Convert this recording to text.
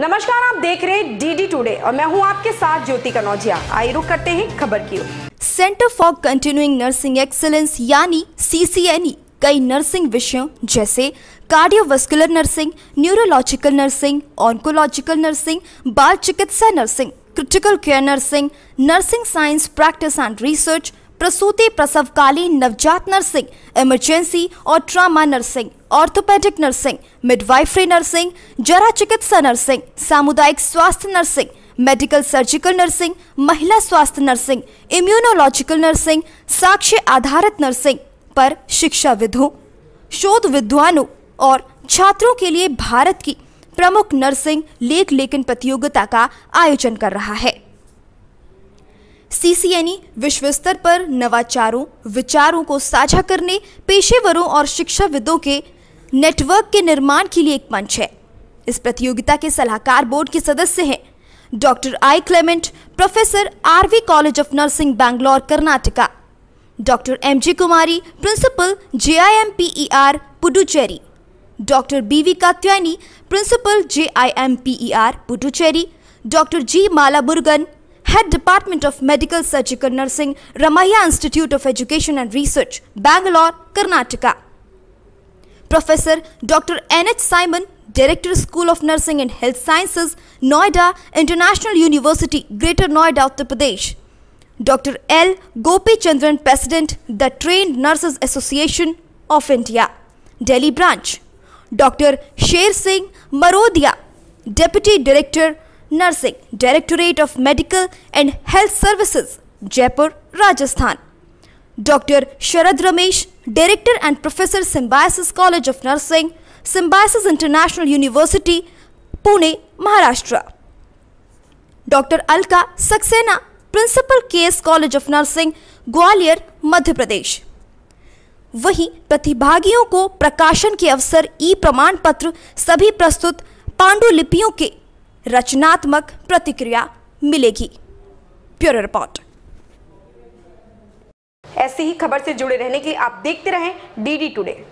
नमस्कार आप देख रहे हैं डीडी टुडे और मैं हूं आपके साथ ज्योति कनौजिया आई रुक करते हैं खबर की centre for continuing nursing excellence यानी सीसीएनई e, कई नर्सिंग विषयों जैसे cardiovascular nursing neurological nursing oncological nursing बाल चिकित्सा nursing critical care nursing nursing science practice and research प्रसूति प्रसवकालीन नवजात नर्सिंग इमरजेंसी और trauma nursing orthopaedic nursing midwifery nursing जरा चिकित्सा नर्सिंग सामुदायिक स्वास्थ्य नर्सिंग मेडिकल सर्जिकल नर्सिंग महिला स्वास्थ्य नर्सिंग इम्यूनोलॉजिकल नर्सिंग साक्ष्य आधारित नर्सिंग पर शिक्षा शिक्षाविदों शोध विद्वानों और छात्रों के लिए भारत की प्रमुख नर्सिंग लेख लेखन प्रतियोगिता का आयोजन कर रहा है सी विश्व स्तर पर नवाचारों विचारों को साझा करने पेशेवरों और शिक्षाविदों के नेटवर्क के निर्माण के लिए एक मंच है इस प्रतियोगिता के सलाहकार बोर्ड के सदस्य हैं doctor I Clement professor RV college of nursing Bangalore Karnataka doctor M G Kumari principal J I M P E R Puducherry doctor B V Katyayani principal J I M P E R Puducherry doctor G Malamurugan Head Department of Medical Surgical Nursing, Ramaya Institute of Education and Research, Bangalore, Karnataka. Professor Dr. N. H. Simon, Director School of Nursing and Health Sciences, Noida, International University, Greater Noida, Uttar Pradesh. Dr. L. Gopi Chandran, President, the Trained Nurses Association of India, Delhi Branch. Dr. Sher Singh Marodia, Deputy Director, nursing directorate of medical and health services Jaipur Rajasthan doctor Sharad Ramesh director and professor Symbiosis college of nursing Symbiosis international university Pune Maharashtra doctor Alka Saxena principal K S college of nursing Gwalior Madhya Pradesh वहीं प्रतिभागियों को प्रकाशन के अवसर ई प्रमाण पत्र सभी प्रस्तुत पांडुलिपियों के रचनात्मक प्रतिक्रिया मिलेगी प्योर रिपोर्ट ऐसी ही खबर से जुड़े रहने के लिए आप देखते रहें डीडी टुडे